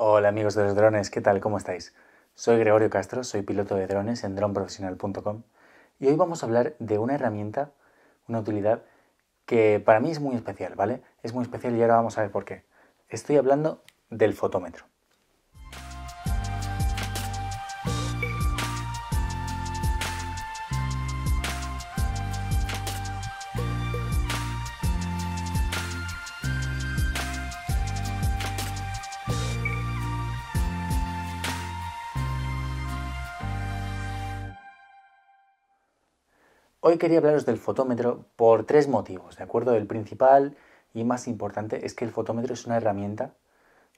Hola amigos de los drones, ¿qué tal? ¿Cómo estáis? Soy Gregorio Castro, soy piloto de drones en dronprofesional.com y hoy vamos a hablar de una herramienta, una utilidad que para mí es muy especial, ¿vale? Es muy especial y ahora vamos a ver por qué. Estoy hablando del fotómetro. Hoy quería hablaros del fotómetro por tres motivos, ¿de acuerdo? El principal y más importante es que el fotómetro es una herramienta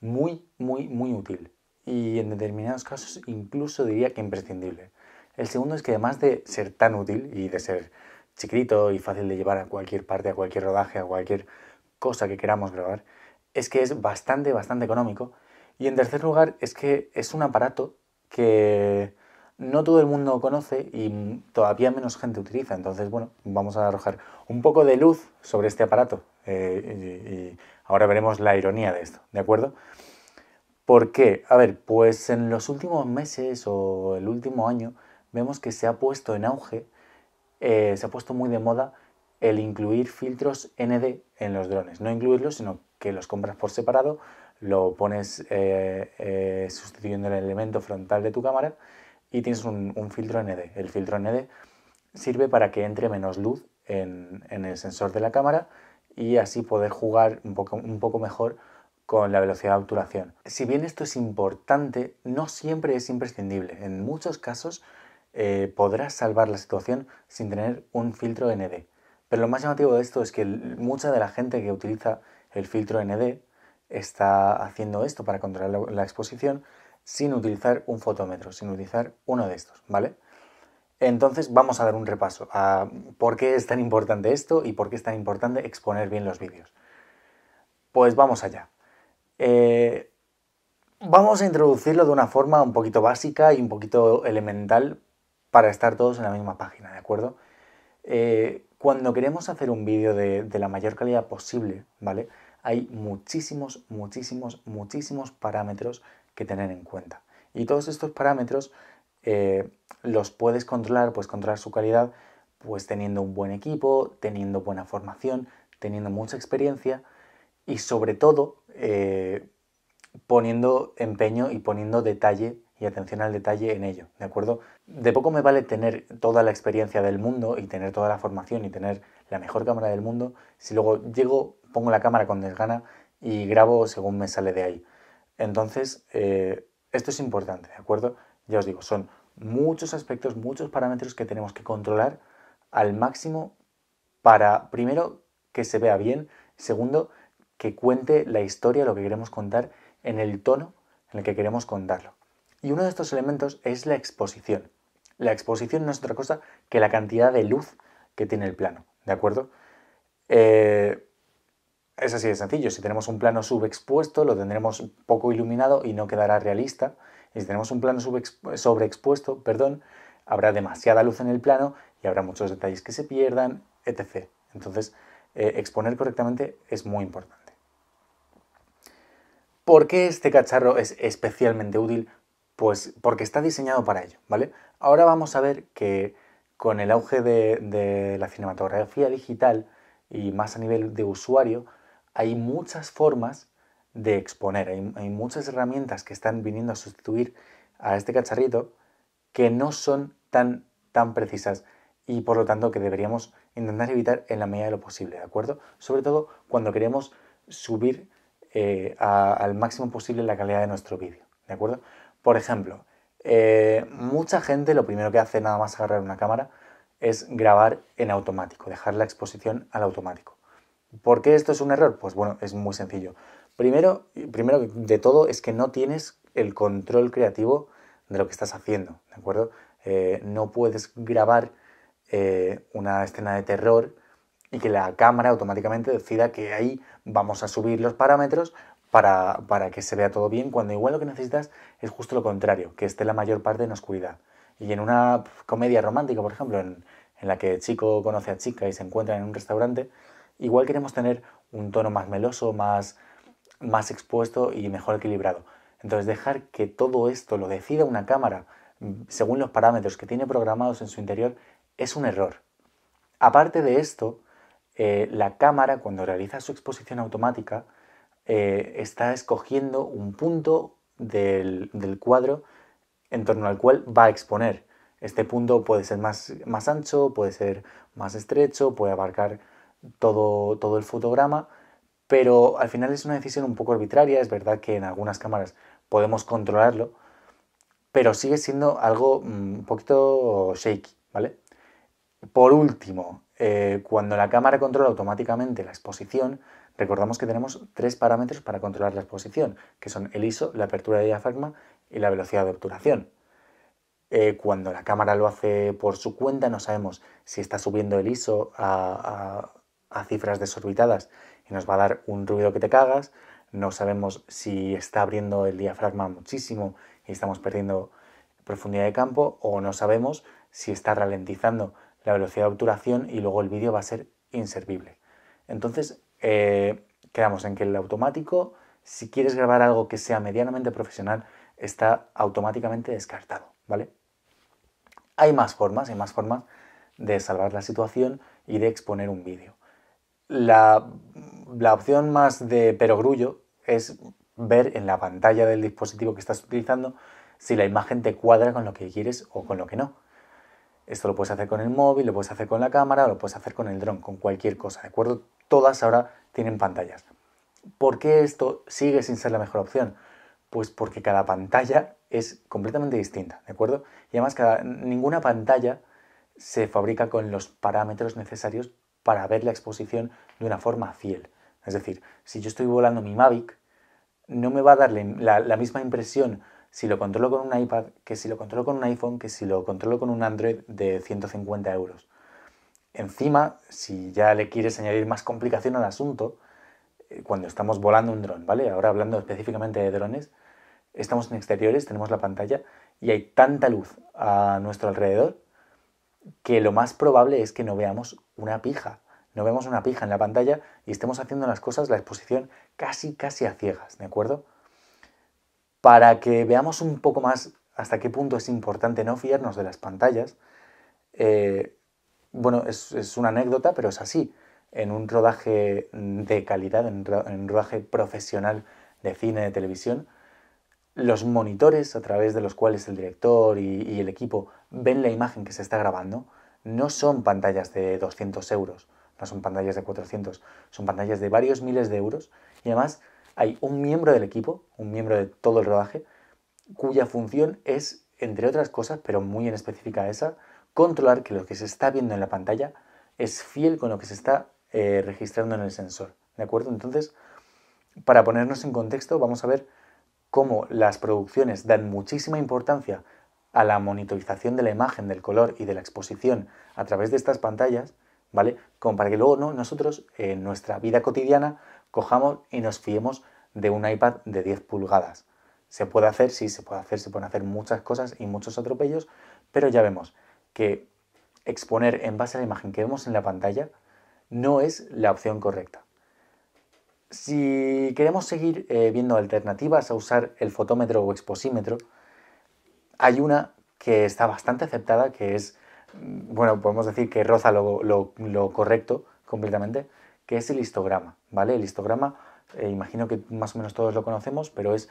muy, muy, muy útil y en determinados casos incluso diría que imprescindible. El segundo es que además de ser tan útil y de ser chiquito y fácil de llevar a cualquier parte, a cualquier rodaje, a cualquier cosa que queramos grabar, es que es bastante, bastante económico. Y en tercer lugar es que es un aparato que no todo el mundo conoce y todavía menos gente utiliza. Entonces, bueno, vamos a arrojar un poco de luz sobre este aparato. Eh, y, ahora veremos la ironía de esto, ¿de acuerdo? ¿Por qué? A ver, pues en los últimos meses o el último año vemos que se ha puesto en auge, eh, se ha puesto muy de moda el incluir filtros ND en los drones. No incluirlos, sino que los compras por separado, lo pones eh, sustituyendo el elemento frontal de tu cámara y tienes un, filtro ND. El filtro ND sirve para que entre menos luz en, el sensor de la cámara y así poder jugar un poco, mejor con la velocidad de obturación. Si bien esto es importante, no siempre es imprescindible. En muchos casos eh, podrás salvar la situación sin tener un filtro ND. Pero lo más llamativo de esto es que mucha de la gente que utiliza el filtro ND está haciendo esto para controlar la exposición sin utilizar un fotómetro, sin utilizar uno de estos, ¿vale? Entonces vamos a dar un repaso a por qué es tan importante esto y por qué es tan importante exponer bien los vídeos. Pues vamos allá. Eh, vamos a introducirlo de una forma un poquito básica y un poquito elemental para estar todos en la misma página, ¿de acuerdo? Eh, cuando queremos hacer un vídeo de, de la mayor calidad posible, ¿vale? Hay muchísimos, muchísimos, muchísimos parámetros que tener en cuenta. Y todos estos parámetros eh, los puedes controlar, pues controlar su calidad, pues teniendo un buen equipo, teniendo buena formación, teniendo mucha experiencia y sobre todo eh, poniendo empeño y poniendo detalle y atención al detalle en ello, ¿de acuerdo? De poco me vale tener toda la experiencia del mundo y tener toda la formación y tener la mejor cámara del mundo si luego llego, pongo la cámara con desgana y grabo según me sale de ahí. Entonces, eh, esto es importante, ¿de acuerdo? Ya os digo, son muchos aspectos, muchos parámetros que tenemos que controlar al máximo para, primero, que se vea bien, segundo, que cuente la historia, lo que queremos contar, en el tono en el que queremos contarlo. Y uno de estos elementos es la exposición. La exposición no es otra cosa que la cantidad de luz que tiene el plano, ¿de acuerdo? Eh, es así de sencillo, si tenemos un plano subexpuesto lo tendremos poco iluminado y no quedará realista. Y si tenemos un plano sobreexpuesto, perdón, habrá demasiada luz en el plano y habrá muchos detalles que se pierdan, etc. Entonces, eh, exponer correctamente es muy importante. ¿Por qué este cacharro es especialmente útil? Pues porque está diseñado para ello, ¿vale? Ahora vamos a ver que con el auge de la cinematografía digital y más a nivel de usuario, hay muchas formas de exponer, hay, muchas herramientas que están viniendo a sustituir a este cacharrito que no son tan, tan precisas y por lo tanto que deberíamos intentar evitar en la medida de lo posible, ¿de acuerdo? Sobre todo cuando queremos subir eh, al máximo posible la calidad de nuestro vídeo, ¿de acuerdo? Por ejemplo, eh, mucha gente lo primero que hace nada más agarrar una cámara es grabar en automático, dejar la exposición al automático. ¿Por qué esto es un error? Pues bueno, es muy sencillo. Primero, primero de todo es que no tienes el control creativo de lo que estás haciendo, ¿de acuerdo? Eh, no puedes grabar eh, una escena de terror y que la cámara automáticamente decida que ahí vamos a subir los parámetros para, que se vea todo bien, cuando igual lo que necesitas es justo lo contrario, que esté la mayor parte en oscuridad. Y en una comedia romántica, por ejemplo, en, en la que chico conoce a chica y se encuentran en un restaurante, Igual queremos tener un tono más meloso, más, expuesto y mejor equilibrado. Entonces dejar que todo esto lo decida una cámara mm, según los parámetros que tiene programados en su interior es un error. Aparte de esto, eh, la cámara cuando realiza su exposición automática eh, está escogiendo un punto del, cuadro en torno al cual va a exponer. Este punto puede ser más ancho, puede ser más estrecho, puede abarcar todo, todo el fotograma, pero al final es una decisión un poco arbitraria, es verdad que en algunas cámaras podemos controlarlo, pero sigue siendo algo mm, un poquito shaky, ¿vale? Por último, eh, cuando la cámara controla automáticamente la exposición, recordamos que tenemos tres parámetros para controlar la exposición, que son el ISO, la apertura de diafragma y la velocidad de obturación. Eh, cuando la cámara lo hace por su cuenta, no sabemos si está subiendo el ISO a, a cifras desorbitadas y nos va a dar un ruido que te cagas. No sabemos si está abriendo el diafragma muchísimo y estamos perdiendo profundidad de campo o no sabemos si está ralentizando la velocidad de obturación y luego el vídeo va a ser inservible. Entonces, eh, quedamos en que el automático, si quieres grabar algo que sea medianamente profesional, está automáticamente descartado, ¿vale? Hay más formas, hay más formas de salvar la situación y de exponer un vídeo. La, opción más de perogrullo es ver en la pantalla del dispositivo que estás utilizando si la imagen te cuadra con lo que quieres o con lo que no. Esto lo puedes hacer con el móvil, lo puedes hacer con la cámara, lo puedes hacer con el dron, con cualquier cosa, ¿de acuerdo? Todas ahora tienen pantallas. ¿Por qué esto sigue sin ser la mejor opción? Pues porque cada pantalla es completamente distinta, ¿de acuerdo? Y además ninguna pantalla se fabrica con los parámetros necesarios para ver la exposición de una forma fiel. Es decir, si yo estoy volando mi Mavic, no me va a dar la, misma impresión si lo controlo con un iPad que si lo controlo con un iPhone, que si lo controlo con un Android de 150 euros. Encima, si ya le quieres añadir más complicación al asunto, eh, cuando estamos volando un dron, ¿vale? Ahora hablando específicamente de drones, estamos en exteriores, tenemos la pantalla y hay tanta luz a nuestro alrededor que lo más probable es que no veamos una pija. No vemos una pija en la pantalla y estemos haciendo las cosas, la exposición casi, casi a ciegas, ¿de acuerdo? Para que veamos un poco más hasta qué punto es importante no fiarnos de las pantallas, eh, bueno, es, una anécdota, pero es así. En un rodaje de calidad, en, un rodaje profesional de cine, de televisión, los monitores a través de los cuales el director y, el equipo ven la imagen que se está grabando no son pantallas de 200 euros, no son pantallas de 400, son pantallas de varios miles de euros y además hay un miembro del equipo, un miembro de todo el rodaje, cuya función es, entre otras cosas, pero muy en específica esa, controlar que lo que se está viendo en la pantalla es fiel con lo que se está eh, registrando en el sensor. ¿De acuerdo? Entonces, para ponernos en contexto, vamos a ver como las producciones dan muchísima importancia a la monitorización de la imagen, del color y de la exposición a través de estas pantallas, ¿vale? Como para que luego ¿no? nosotros en nuestra vida cotidiana cojamos y nos fiemos de un iPad de 10 pulgadas. Se puede hacer, sí, se puede hacer, se pueden hacer muchas cosas y muchos atropellos, pero ya vemos que exponer en base a la imagen que vemos en la pantalla no es la opción correcta. Si queremos seguir eh, viendo alternativas a usar el fotómetro o exposímetro, hay una que está bastante aceptada, que es, mm, bueno, podemos decir que roza lo, correcto completamente, que es el histograma, ¿vale? El histograma, eh, imagino que más o menos todos lo conocemos, pero es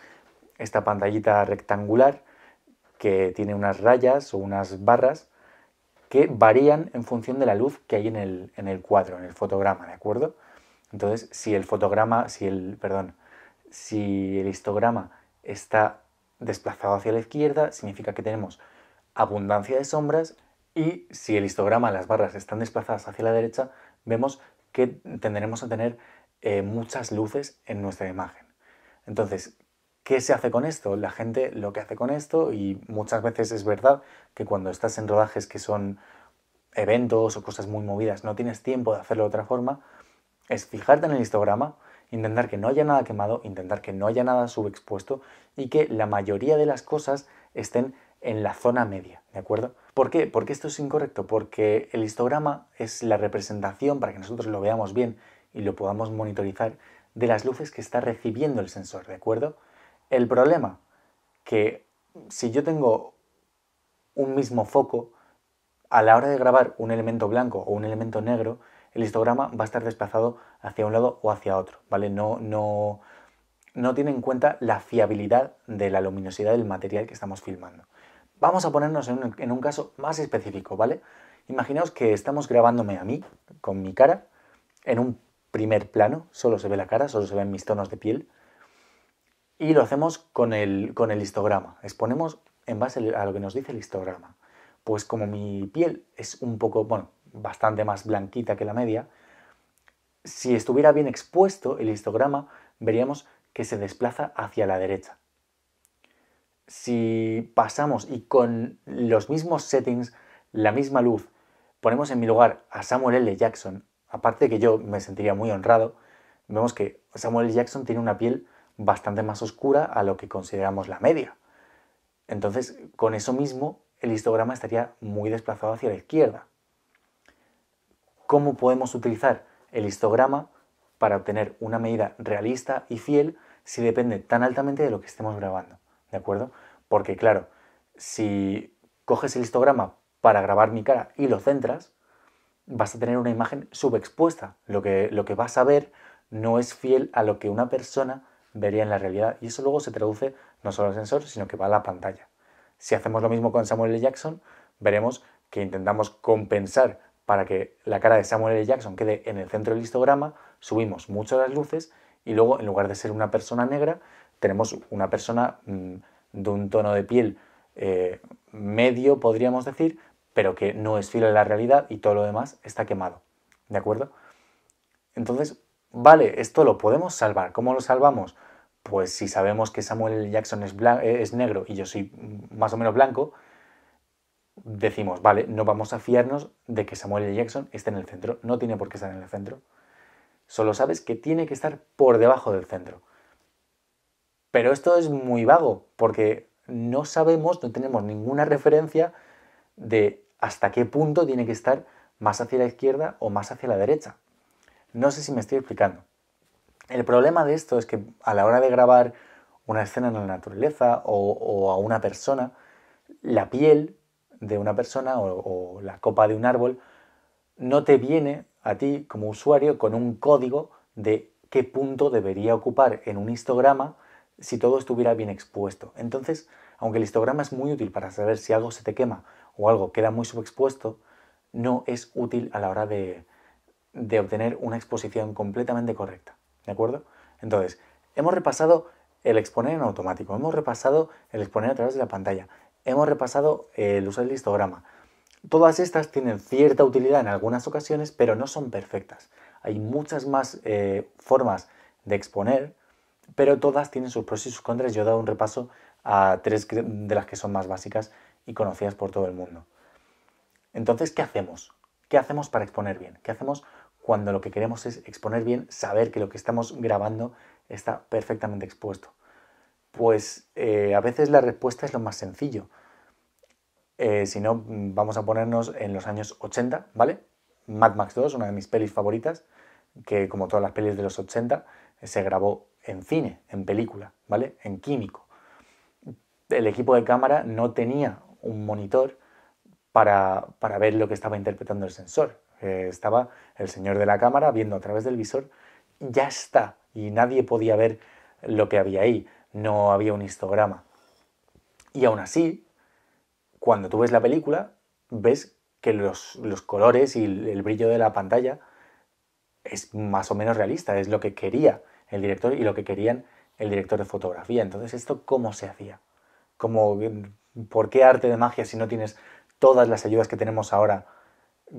esta pantallita rectangular que tiene unas rayas o unas barras que varían en función de la luz que hay en el, en el cuadro, en el fotograma, ¿de acuerdo? Entonces, si el fotograma, si el, perdón, si el histograma está desplazado hacia la izquierda, significa que tenemos abundancia de sombras y si el histograma, las barras están desplazadas hacia la derecha, vemos que tendremos a tener eh, muchas luces en nuestra imagen. Entonces, ¿qué se hace con esto? La gente lo que hace con esto, y muchas veces es verdad que cuando estás en rodajes que son eventos o cosas muy movidas, no tienes tiempo de hacerlo de otra forma, es fijarte en el histograma, intentar que no haya nada quemado, intentar que no haya nada subexpuesto y que la mayoría de las cosas estén en la zona media, ¿de acuerdo? ¿Por qué? Porque esto es incorrecto, porque el histograma es la representación, para que nosotros lo veamos bien y lo podamos monitorizar, de las luces que está recibiendo el sensor, ¿de acuerdo? El problema, que si yo tengo un mismo foco, a la hora de grabar un elemento blanco o un elemento negro, el histograma va a estar desplazado hacia un lado o hacia otro, ¿vale? No, no, no tiene en cuenta la fiabilidad de la luminosidad del material que estamos filmando. Vamos a ponernos en un, caso más específico, ¿vale? Imaginaos que estamos grabándome a mí, con mi cara, en un primer plano, solo se ve la cara, solo se ven mis tonos de piel, y lo hacemos con el, con el histograma, exponemos en base a lo que nos dice el histograma. Pues como mi piel es un poco, bueno, bastante más blanquita que la media, si estuviera bien expuesto el histograma, veríamos que se desplaza hacia la derecha. Si pasamos y con los mismos settings, la misma luz, ponemos en mi lugar a Samuel L. Jackson, aparte de que yo me sentiría muy honrado, vemos que Samuel L. Jackson tiene una piel bastante más oscura a lo que consideramos la media. Entonces, con eso mismo, el histograma estaría muy desplazado hacia la izquierda cómo podemos utilizar el histograma para obtener una medida realista y fiel si depende tan altamente de lo que estemos grabando, ¿de acuerdo? Porque claro, si coges el histograma para grabar mi cara y lo centras, vas a tener una imagen subexpuesta. Lo que, lo que vas a ver no es fiel a lo que una persona vería en la realidad. Y eso luego se traduce no solo al sensor, sino que va a la pantalla. Si hacemos lo mismo con Samuel L. Jackson, veremos que intentamos compensar para que la cara de Samuel L. Jackson quede en el centro del histograma, subimos mucho las luces y luego en lugar de ser una persona negra, tenemos una persona mm, de un tono de piel eh, medio, podríamos decir, pero que no es fiel a la realidad y todo lo demás está quemado. ¿De acuerdo? Entonces, vale, esto lo podemos salvar. ¿Cómo lo salvamos? Pues si sabemos que Samuel L. Jackson es negro y yo soy mm, más o menos blanco, decimos, vale, no vamos a fiarnos de que Samuel L. Jackson esté en el centro. No tiene por qué estar en el centro. Solo sabes que tiene que estar por debajo del centro. Pero esto es muy vago, porque no sabemos, no tenemos ninguna referencia de hasta qué punto tiene que estar más hacia la izquierda o más hacia la derecha. No sé si me estoy explicando. El problema de esto es que a la hora de grabar una escena en la naturaleza o, o a una persona, la piel de una persona o, la copa de un árbol no te viene a ti como usuario con un código de qué punto debería ocupar en un histograma si todo estuviera bien expuesto. Entonces, aunque el histograma es muy útil para saber si algo se te quema o algo queda muy subexpuesto, no es útil a la hora de, de obtener una exposición completamente correcta. ¿De acuerdo? Entonces, hemos repasado el exponer en automático, hemos repasado el exponer a través de la pantalla, hemos repasado eh, el uso del histograma. Todas estas tienen cierta utilidad en algunas ocasiones, pero no son perfectas. Hay muchas más eh, formas de exponer, pero todas tienen sus pros y sus contras. Yo he dado un repaso a tres de las que son más básicas y conocidas por todo el mundo. Entonces, ¿qué hacemos? ¿Qué hacemos para exponer bien? ¿Qué hacemos cuando lo que queremos es exponer bien, saber que lo que estamos grabando está perfectamente expuesto? Pues eh, a veces la respuesta es lo más sencillo. Eh, si no, mm, vamos a ponernos en los años 80, ¿vale? Mad Max 2, una de mis pelis favoritas, que como todas las pelis de los 80, se grabó en cine, en película, ¿vale? En químico. El equipo de cámara no tenía un monitor para, ver lo que estaba interpretando el sensor. Eh, estaba el señor de la cámara viendo a través del visor, ya está, y nadie podía ver lo que había ahí no había un histograma. Y aún así, cuando tú ves la película, ves que los, colores y el, brillo de la pantalla es más o menos realista, es lo que quería el director y lo que querían el director de fotografía. Entonces, ¿esto cómo se hacía? ¿Por qué arte de magia si no tienes todas las ayudas que tenemos ahora?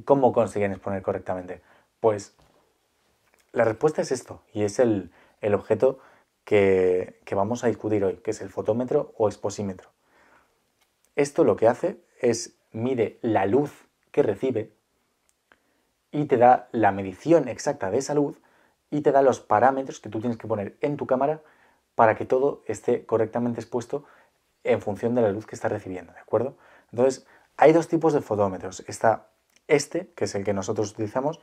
¿Cómo consiguen exponer correctamente? Pues la respuesta es esto, y es el, el objeto que, vamos a discutir hoy, que es el fotómetro o exposímetro. Esto lo que hace es mide la luz que recibe y te da la medición exacta de esa luz y te da los parámetros que tú tienes que poner en tu cámara para que todo esté correctamente expuesto en función de la luz que estás recibiendo, ¿de acuerdo? Entonces, hay dos tipos de fotómetros. Está este, que es el que nosotros utilizamos,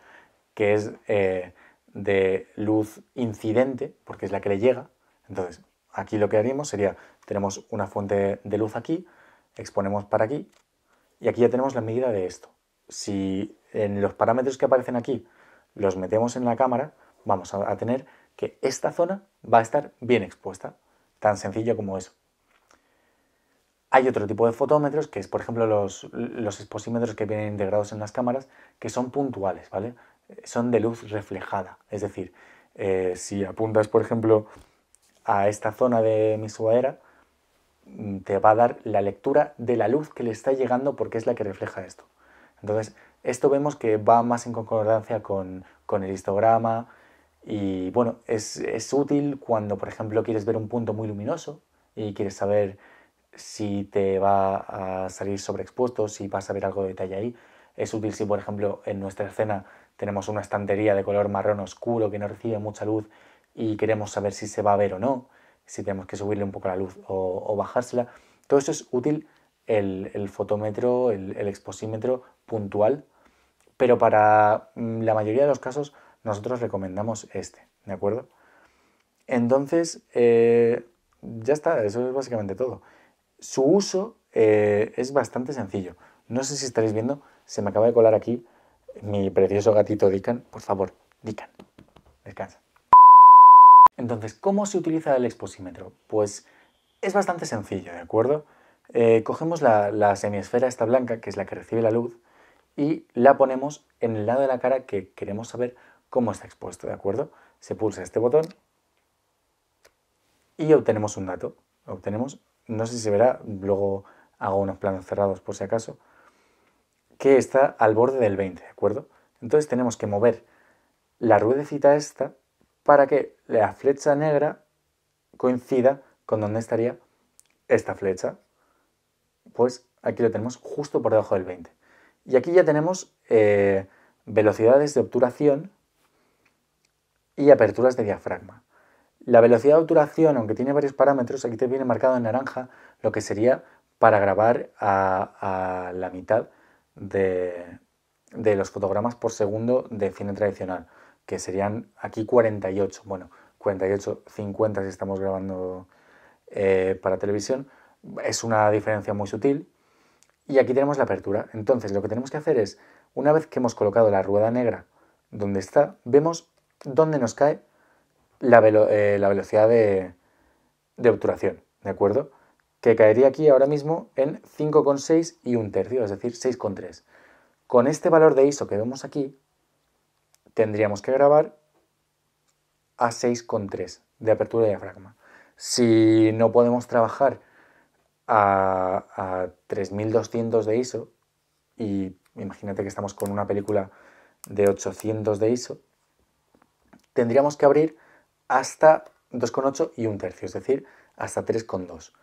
que es eh, de luz incidente, porque es la que le llega. Entonces, aquí lo que haríamos sería, tenemos una fuente de luz aquí, exponemos para aquí, y aquí ya tenemos la medida de esto. Si en los parámetros que aparecen aquí los metemos en la cámara, vamos a, tener que esta zona va a estar bien expuesta, tan sencillo como eso. Hay otro tipo de fotómetros, que es por ejemplo los, los exposímetros que vienen integrados en las cámaras, que son puntuales, ¿vale? son de luz reflejada. Es decir, eh, si apuntas, por ejemplo, a esta zona de mi sudadera, mm, te va a dar la lectura de la luz que le está llegando porque es la que refleja esto. Entonces, esto vemos que va más en concordancia con, el histograma y bueno, es, es útil cuando, por ejemplo, quieres ver un punto muy luminoso y quieres saber si te va a salir sobreexpuesto, si vas a ver algo de detalle ahí. Es útil si, por ejemplo, en nuestra escena tenemos una estantería de color marrón oscuro que no recibe mucha luz y queremos saber si se va a ver o no, si tenemos que subirle un poco la luz o, bajársela. Todo eso es útil el, fotómetro, el, exposímetro puntual, pero para mm, la mayoría de los casos nosotros recomendamos este, ¿de acuerdo? Entonces, eh, ya está, eso es básicamente todo. Su uso eh, es bastante sencillo. No sé si estaréis viendo, se me acaba de colar aquí mi precioso gatito Dican, por favor, Dican, descansa. Entonces, ¿cómo se utiliza el exposímetro? Pues es bastante sencillo, ¿de acuerdo? Eh, cogemos la, la, semiesfera esta blanca, que es la que recibe la luz, y la ponemos en el lado de la cara que queremos saber cómo está expuesto, ¿de acuerdo? Se pulsa este botón y obtenemos un dato. Obtenemos, no sé si se verá, luego hago unos planos cerrados por si acaso, que está al borde del 20, ¿de acuerdo? Entonces tenemos que mover la ruedecita esta para que la flecha negra coincida con donde estaría esta flecha. Pues aquí lo tenemos justo por debajo del 20. Y aquí ya tenemos eh, velocidades de obturación y aperturas de diafragma. La velocidad de obturación, aunque tiene varios parámetros, aquí te viene marcado en naranja lo que sería para grabar a la mitad de, los fotogramas por segundo de cine tradicional, que serían aquí 48, bueno, 48, 50 si estamos grabando eh, para televisión, es una diferencia muy sutil. Y aquí tenemos la apertura. Entonces lo que tenemos que hacer es, una vez que hemos colocado la rueda negra donde está, vemos dónde nos cae la, eh, la velocidad de, de obturación, ¿de acuerdo? que caería aquí ahora mismo en 5,6 y un tercio, es decir, 6,3. Con este valor de ISO que vemos aquí, tendríamos que grabar a 6,3 de apertura de diafragma. Si no podemos trabajar a, 3200 de ISO, y imagínate que estamos con una película de 800 de ISO, tendríamos que abrir hasta 2,8 y un tercio, es decir, hasta 3,2.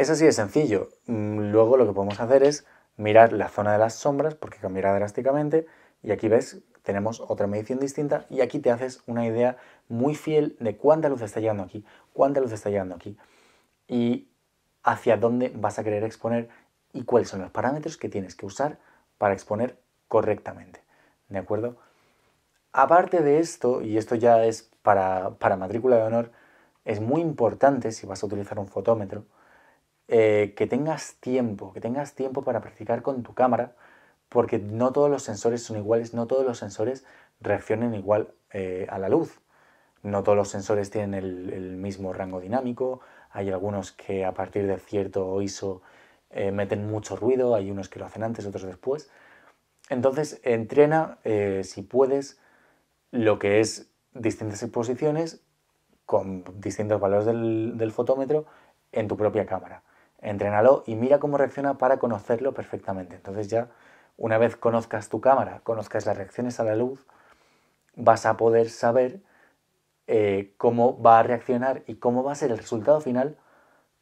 Es así de sencillo. Mm, luego lo que podemos hacer es mirar la zona de las sombras porque cambiará drásticamente y aquí ves tenemos otra medición distinta y aquí te haces una idea muy fiel de cuánta luz está llegando aquí, cuánta luz está llegando aquí y hacia dónde vas a querer exponer y cuáles son los parámetros que tienes que usar para exponer correctamente. ¿De acuerdo? Aparte de esto, y esto ya es para, para matrícula de honor, es muy importante si vas a utilizar un fotómetro, eh, que tengas tiempo, que tengas tiempo para practicar con tu cámara, porque no todos los sensores son iguales, no todos los sensores reaccionen igual eh, a la luz. No todos los sensores tienen el, mismo rango dinámico, hay algunos que a partir de cierto ISO eh, meten mucho ruido, hay unos que lo hacen antes, otros después. Entonces, entrena, si puedes, lo que es distintas exposiciones con distintos valores del fotómetro en tu propia cámara entrénalo y mira cómo reacciona para conocerlo perfectamente. Entonces ya, una vez conozcas tu cámara, conozcas las reacciones a la luz, vas a poder saber eh, cómo va a reaccionar y cómo va a ser el resultado final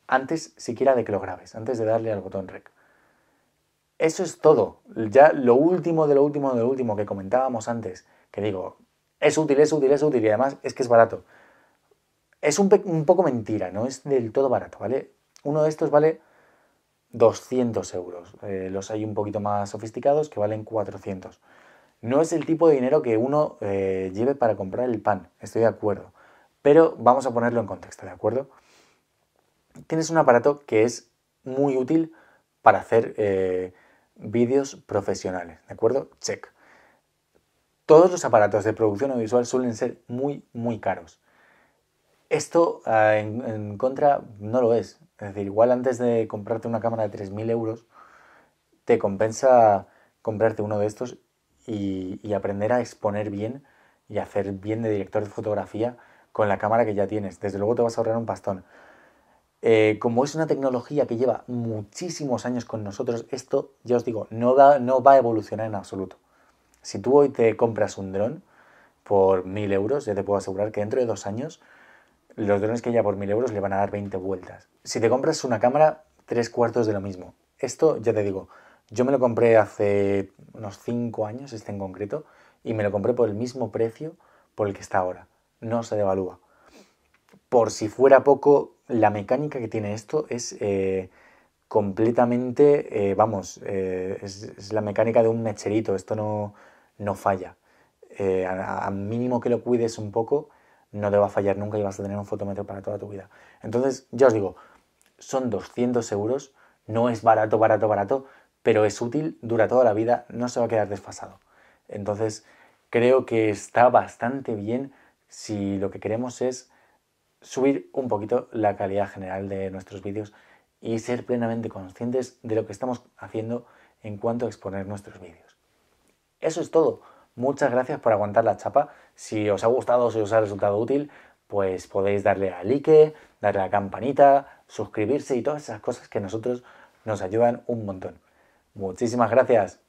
antes siquiera de que lo grabes, antes de darle al botón rec. Eso es todo. Ya lo último de lo último de lo último que comentábamos antes, que digo, es útil, es útil, es útil y además es que es barato. Es un poco mentira, no es del todo barato, ¿vale? Uno de estos vale 200 euros. Eh, los hay un poquito más sofisticados que valen 400. No es el tipo de dinero que uno eh, lleve para comprar el pan, estoy de acuerdo. Pero vamos a ponerlo en contexto, ¿de acuerdo? Tienes un aparato que es muy útil para hacer eh, vídeos profesionales, ¿de acuerdo? Check. Todos los aparatos de producción audiovisual suelen ser muy, muy caros. Esto ah, en contra no lo es. Es decir, igual antes de comprarte una cámara de 3.000 euros, te compensa comprarte uno de estos y, aprender a exponer bien y hacer bien de director de fotografía con la cámara que ya tienes. Desde luego te vas a ahorrar un pastón. Eh, como es una tecnología que lleva muchísimos años con nosotros, esto, ya os digo, no, da, no va a evolucionar en absoluto. Si tú hoy te compras un dron por 1.000 euros, ya te puedo asegurar que dentro de dos años los drones que ya por 1000 euros le van a dar 20 vueltas. Si te compras una cámara, tres cuartos de lo mismo. Esto, ya te digo, yo me lo compré hace unos cinco años, este en concreto, y me lo compré por el mismo precio por el que está ahora. No se devalúa. Por si fuera poco, la mecánica que tiene esto es eh, completamente, eh, vamos, eh, es, la mecánica de un mecherito, esto no, falla. a, mínimo que lo cuides un poco, no te va a fallar nunca y vas a tener un fotómetro para toda tu vida. Entonces, ya os digo, son 200 euros, no es barato, barato, barato, pero es útil, dura toda la vida, no se va a quedar desfasado. Entonces, creo que está bastante bien si lo que queremos es subir un poquito la calidad general de nuestros vídeos y ser plenamente conscientes de lo que estamos haciendo en cuanto a exponer nuestros vídeos. Eso es todo. Muchas gracias por aguantar la chapa. Si os ha gustado, si os ha resultado útil, pues podéis darle a like, darle a la campanita, suscribirse y todas esas cosas que a nosotros nos ayudan un montón. Muchísimas gracias.